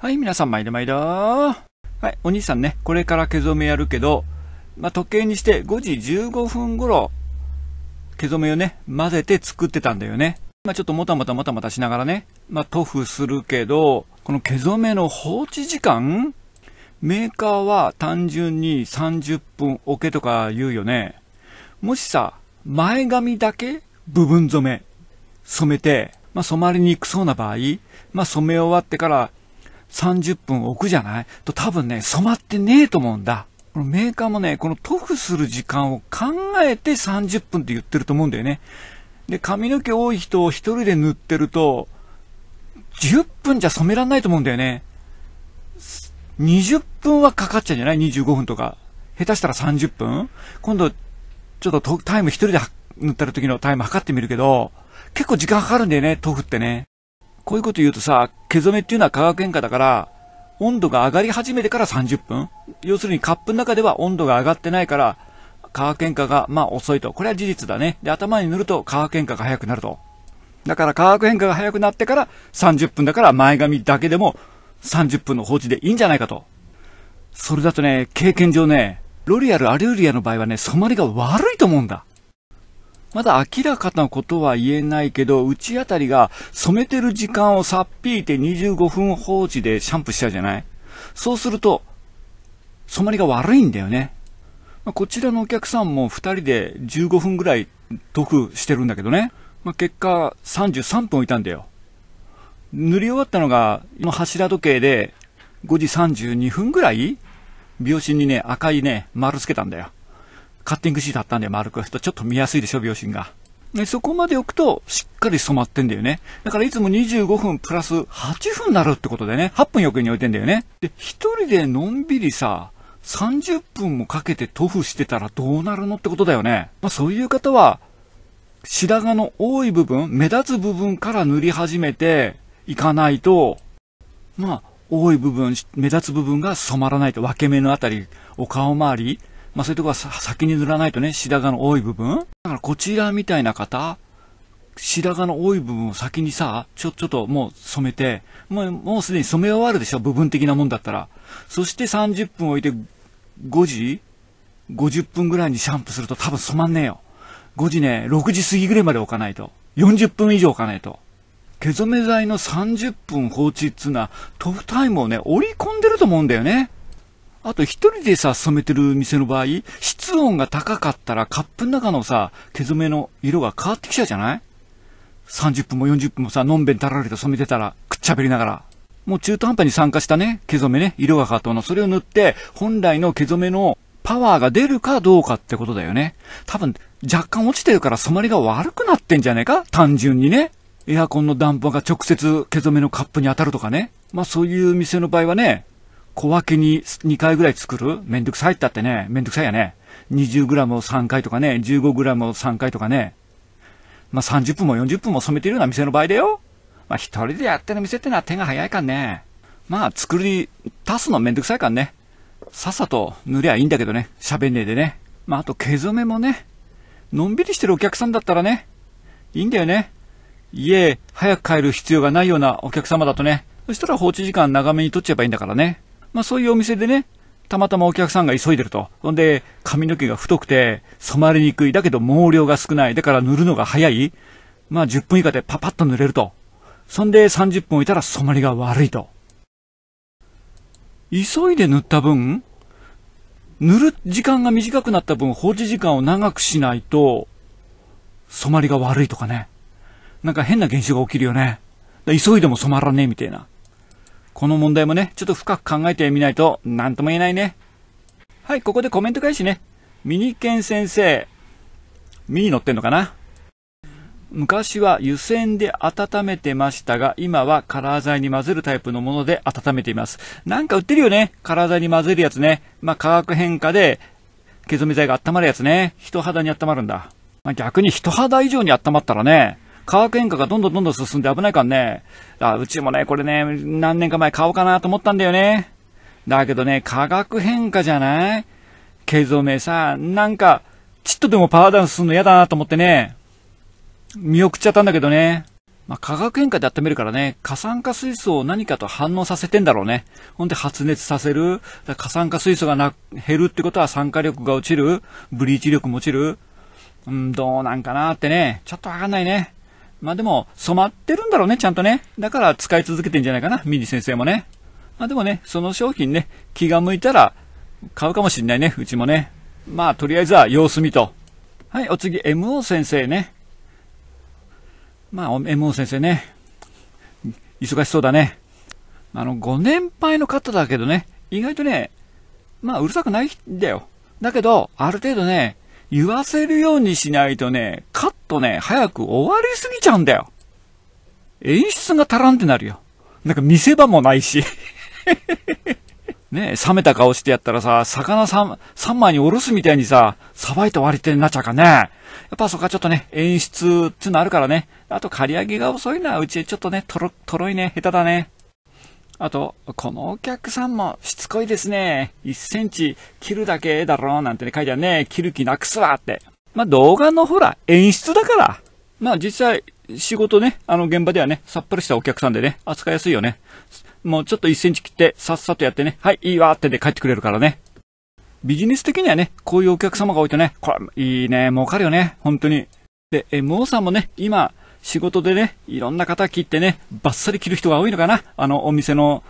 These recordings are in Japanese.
はい、皆さん、毎ま毎度。はい、お兄さんね、これから毛染めやるけど、まあ、時計にして5時15分頃、毛染めをね、混ぜて作ってたんだよね。まあ、ちょっともたもたもたもたしながらね、まあ、塗布するけど、この毛染めの放置時間メーカーは単純に30分置けとか言うよね。もしさ、前髪だけ部分染め、染めて、まあ、染まりにくそうな場合、まあ、染め終わってから30分置くじゃないと多分ね、染まってねえと思うんだ。このメーカーもね、この塗布する時間を考えて30分って言ってると思うんだよね。で、髪の毛多い人を1人で塗ってると、10分じゃ染めらんないと思うんだよね。20分はかかっちゃうんじゃない ?25 分とか。下手したら30分今度、ちょっとタイム1人で塗ったる時のタイム測ってみるけど、結構時間かかるんだよね、豆腐ってね。こういうこと言うとさ、毛染めっていうのは化学変化だから、温度が上がり始めてから30分。要するにカップの中では温度が上がってないから、化学変化がまあ遅いと。これは事実だね。で、頭に塗ると化学変化が早くなると。だから化学変化が早くなってから30分だから前髪だけでも30分の放置でいいんじゃないかと。それだとね、経験上ね、ロリアル、アリューリアの場合はね、染まりが悪いと思うんだ。まだ明らかなことは言えないけど、うちあたりが染めてる時間をさっぴいて25分放置でシャンプーしちゃうじゃないそうすると、染まりが悪いんだよね。まあ、こちらのお客さんも2人で15分ぐらい得してるんだけどね。まあ、結果33分置いたんだよ。塗り終わったのが、の柱時計で5時32分ぐらい秒針にね、赤いね、丸つけたんだよ。カッティングシートあったんよ、丸く置ちょっと見やすいでしょ、秒針が。でそこまで置くとしっかり染まってんだよね。だからいつも25分プラス8分になるってことでね、8分余計に置いてんだよね。で、一人でのんびりさ、30分もかけて塗布してたらどうなるのってことだよね。まあそういう方は、白髪の多い部分、目立つ部分から塗り始めていかないと、まあ多い部分、目立つ部分が染まらないと、分け目のあたり、お顔周り、まあそういうとこは先に塗らないとね、白髪の多い部分。だからこちらみたいな方、白髪の多い部分を先にさ、ちょ、ちょっともう染めて、もう、もうすでに染め終わるでしょ部分的なもんだったら。そして30分置いて、5時 ?50 分ぐらいにシャンプーすると多分染まんねえよ。5時ね、6時過ぎぐらいまで置かないと。40分以上置かないと。毛染め剤の30分放置っつうのは、塗布タイムをね、織り込んでると思うんだよね。あと一人でさ、染めてる店の場合、室温が高かったらカップの中のさ、毛染めの色が変わってきちゃうじゃない ?30 分も40分もさ、のんべんたられと染めてたら、くっちゃべりながら。もう中途半端に酸化したね、毛染めね、色が変わったもの、それを塗って、本来の毛染めのパワーが出るかどうかってことだよね。多分、若干落ちてるから染まりが悪くなってんじゃねえか単純にね。エアコンの暖房が直接毛染めのカップに当たるとかね。まあそういう店の場合はね、小分けに2回ぐらい作るめんどくさいってあってね、めんどくさいやね。20g を3回とかね、15g を3回とかね。まあ、30分も40分も染めてるような店の場合だよ。まあ、一人でやってる店ってのは手が早いかんね。まあ、作り、足すのめんどくさいかんね。さっさと塗りゃいいんだけどね。喋んねえでね。まあ、あと毛染めもね。のんびりしてるお客さんだったらね。いいんだよね。家早く帰る必要がないようなお客様だとね。そしたら放置時間長めに取っちゃえばいいんだからね。まあ、そういうお店でね、たまたまお客さんが急いでると。ほんで、髪の毛が太くて、染まりにくい。だけど毛量が少ない。だから塗るのが早い。まあ、10分以下でパパッと塗れると。そんで30分置いたら染まりが悪いと。急いで塗った分、塗る時間が短くなった分放置時間を長くしないと、染まりが悪いとかね。なんか変な現象が起きるよね。急いでも染まらねえみたいな。この問題もね、ちょっと深く考えてみないと、なんとも言えないね。はい、ここでコメント返しね。ミニケン先生。ミニ乗ってんのかな昔は湯煎で温めてましたが、今はカラー剤に混ぜるタイプのもので温めています。なんか売ってるよね。カラー剤に混ぜるやつね。まあ、化学変化で、毛染め剤が温まるやつね。人肌に温まるんだ。まあ、逆に人肌以上に温まったらね、化学変化がどんどんどんどん進んで危ないからね。あ、うちもね、これね、何年か前買おうかなと思ったんだよね。だけどね、化学変化じゃない経造名さ、なんか、ちっとでもパワーダウンするの嫌だなと思ってね、見送っちゃったんだけどね。まあ、化学変化で温めるからね、過酸化水素を何かと反応させてんだろうね。ほんで発熱させる。過酸化水素がな減るってことは酸化力が落ちる。ブリーチ力も落ちる。うん、どうなんかなってね。ちょっとわかんないね。まあでも、染まってるんだろうね、ちゃんとね。だから使い続けてんじゃないかな、ミニ先生もね。まあでもね、その商品ね、気が向いたら買うかもしんないね、うちもね。まあとりあえずは様子見と。はい、お次、MO 先生ね。まあ、MO 先生ね。忙しそうだね。あの、ご年配の方だけどね、意外とね、まあ、うるさくないんだよ。だけど、ある程度ね、言わせるようにしないとね、カットね、早く終わりすぎちゃうんだよ。演出が足らんってなるよ。なんか見せ場もないし。ね冷めた顔してやったらさ、魚三、三枚におろすみたいにさ、さばいて終わりってなっちゃうかね。やっぱそこはちょっとね、演出ってのあるからね。あと刈り上げが遅いのはうちちょっとね、とろ、とろいね、下手だね。あと、このお客さんもしつこいですね。1センチ切るだけだろうなんてね、書いてあるね。切る気なくすわって。まあ、動画のほら、演出だから。まあ、実際、仕事ね、あの現場ではね、さっぱりしたお客さんでね、扱いやすいよね。もうちょっと1センチ切って、さっさとやってね、はい、いいわってで、ね、帰ってくれるからね。ビジネス的にはね、こういうお客様が多いとね、これ、いいね、儲かるよね、本当に。で、MO さんもね、今、仕事でね、いろんな方切ってね、バッサリ切る人が多いのかな。あの、お店の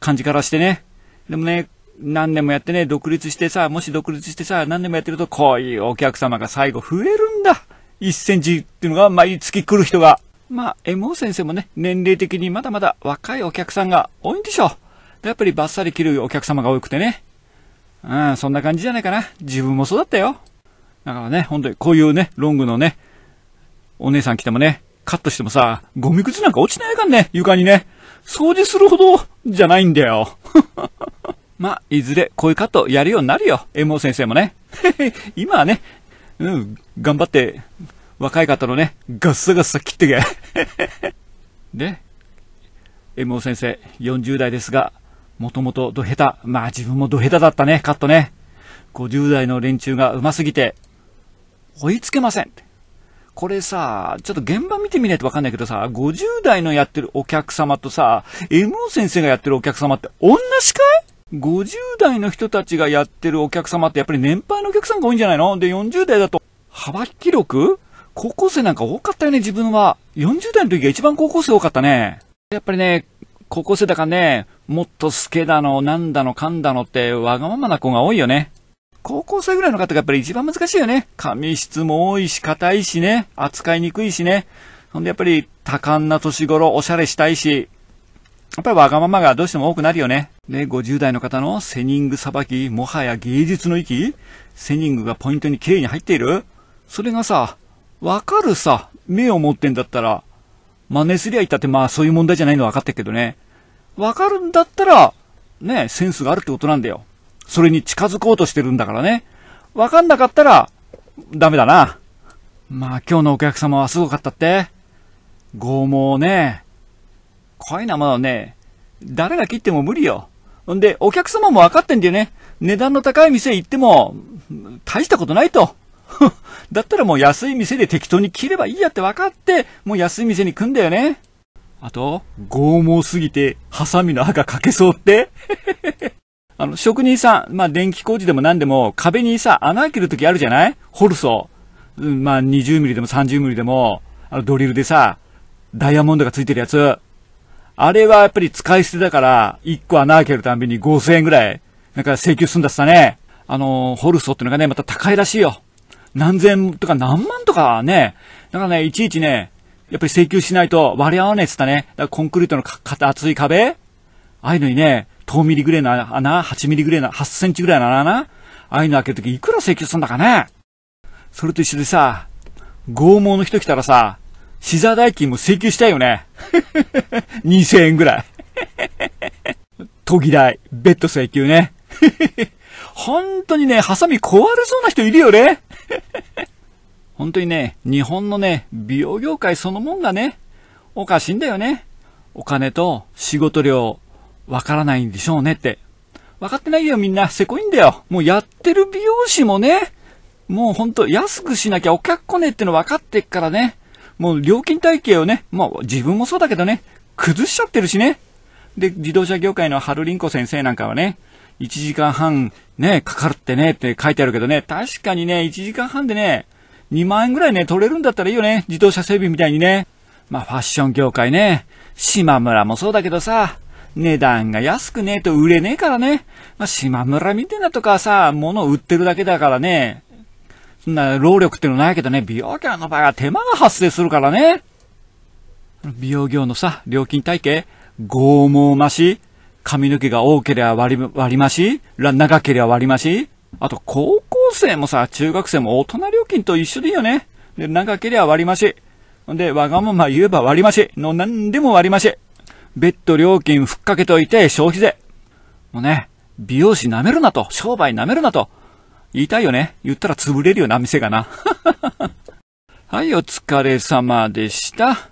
感じからしてね。でもね、何年もやってね、独立してさ、もし独立してさ、何年もやってると、こういうお客様が最後増えるんだ。1センチっていうのが毎月来る人が。まあ、MO 先生もね、年齢的にまだまだ若いお客さんが多いんでしょう。やっぱりバッサリ切るお客様が多くてね。うん、そんな感じじゃないかな。自分もそうだったよ。だからね、本当にこういうね、ロングのね、お姉さん来てもね、カットしてもさ、ゴミ靴なんか落ちないかんね、床にね。掃除するほどじゃないんだよ。まあ、いずれこういうカットやるようになるよ。MO 先生もね。今はね、うん、頑張って、若い方のね、ガッサガッサ切ってけ。で、エモ先生、40代ですが、もともとド下手。まあ自分もド下手だったね、カットね。50代の連中が上手すぎて、追いつけません。これさ、ちょっと現場見てみないとわかんないけどさ、50代のやってるお客様とさ、MO 先生がやってるお客様って同じかい ?50 代の人たちがやってるお客様ってやっぱり年配のお客さんが多いんじゃないので、40代だと幅広く高校生なんか多かったよね、自分は。40代の時が一番高校生多かったね。やっぱりね、高校生だからね、もっと好けだの、なんだの、かんだのって、わがままな子が多いよね。高校生ぐらいの方がやっぱり一番難しいよね。紙質も多いし、硬いしね、扱いにくいしね。ほんでやっぱり多感な年頃、おしゃれしたいし、やっぱりわがままがどうしても多くなるよね。で、50代の方のセニングさばき、もはや芸術の域セニングがポイントに綺麗に入っているそれがさ、わかるさ、目を持ってんだったら、真似すりゃいったってまあそういう問題じゃないのわ分かってけどね。わかるんだったら、ね、センスがあるってことなんだよ。それに近づこうとしてるんだからね。わかんなかったら、ダメだな。まあ今日のお客様はすごかったって。剛毛ね。こいなものね、誰が切っても無理よ。んで、お客様も分かってんだよね。値段の高い店行っても、大したことないと。だったらもう安い店で適当に切ればいいやって分かって、もう安い店に来んだよね。あと、剛毛すぎて、ハサミの刃が欠けそうって。あの、職人さん、まあ、電気工事でも何でも、壁にさ、穴開けるときあるじゃないホルソー。うまあ、20ミリでも30ミリでも、あの、ドリルでさ、ダイヤモンドがついてるやつ。あれはやっぱり使い捨てだから、1個穴開けるたんびに5000円ぐらい、なんか請求すんだったね。あの、ホルソーってのがね、また高いらしいよ。何千とか何万とかね。だからね、いちいちね、やっぱり請求しないと割り合わないっつったね。だからコンクリートのか、厚い壁ああいうのにね、10ミリぐらいの穴、8ミリぐらいの、8センチぐらいの穴ああいうの開けるときいくら請求すんだかねそれと一緒でさ、拷問の人来たらさ、ザー代金も請求したいよね。2000 円ぐらい。トギ代、ベッド請求ね。本当にね、ハサミ壊れそうな人いるよね。本当にね、日本のね、美容業界そのもんがね、おかしいんだよね。お金と仕事量、わからないんでしょうねって。わかってないよみんな。せこいんだよ。もうやってる美容師もね、もうほんと安くしなきゃお客来ねえっての分かってっからね。もう料金体系をね、まあ自分もそうだけどね、崩しちゃってるしね。で、自動車業界の春凛子先生なんかはね、1時間半ね、かかるってねって書いてあるけどね、確かにね、1時間半でね、2万円ぐらいね、取れるんだったらいいよね。自動車整備みたいにね。まあファッション業界ね、島村もそうだけどさ、値段が安くねえと売れねえからね。まあ、島村みたいなとかさ、物を売ってるだけだからね。そんな労力ってのないけどね、美容業の場合は手間が発生するからね。美容業のさ、料金体系、剛毛増し、髪の毛が多ければ割り、割り増し、長ければ割り増し、あと高校生もさ、中学生も大人料金と一緒でいいよね。で、長ければ割り増し。で、わがまま言えば割り増し。の、なんでも割り増し。ベッド料金ふっかけといて消費税。もうね、美容師舐めるなと、商売舐めるなと。言いたいよね。言ったら潰れるよな、店がな。はい、お疲れ様でした。